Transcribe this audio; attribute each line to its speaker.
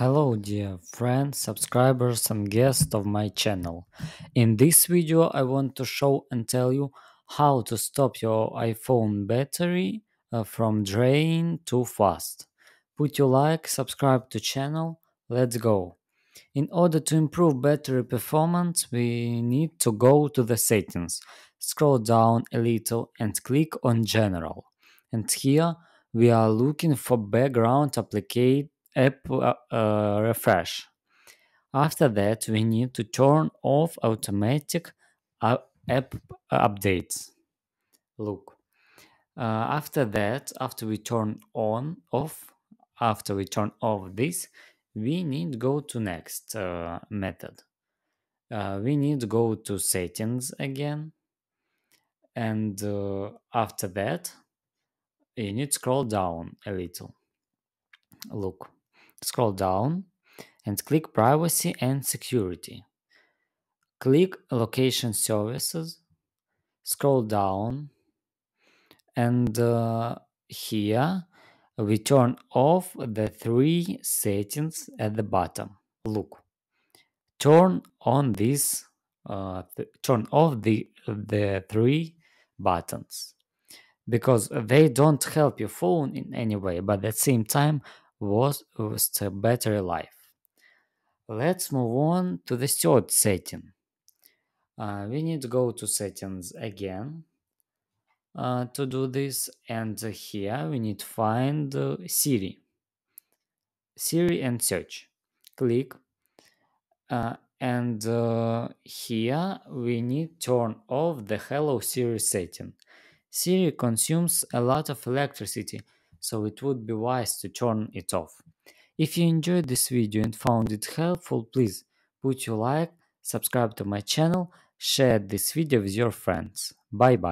Speaker 1: Hello dear friends, subscribers and guests of my channel. In this video I want to show and tell you how to stop your iPhone battery uh, from draining too fast. Put your like, subscribe to channel, let's go. In order to improve battery performance we need to go to the settings, scroll down a little and click on general. And here we are looking for background applicate app uh, uh, refresh. After that, we need to turn off automatic uh, app uh, updates. Look. Uh, after that, after we turn on off, after we turn off this, we need go to next uh, method. Uh, we need go to settings again. And after that, you need scroll down a little. Look. Scroll down and click Privacy and Security. Click Location Services. Scroll down and uh, here we turn off the three settings at the bottom. Look, turn on this, uh, th turn off the the three buttons because they don't help your phone in any way, but at the same time was with э, a э, better life. Let's move on to the third setting. Uh, we need to go to settings again uh, to do this. And here we need to find uh, Siri. Siri and search. Click. Uh, and here we need turn off the Hello Siri setting. Siri consumes a lot of electricity so it would be wise to turn it off. If you enjoyed this video and found it helpful, please put your like, subscribe to my channel, share this video with your friends. Bye bye.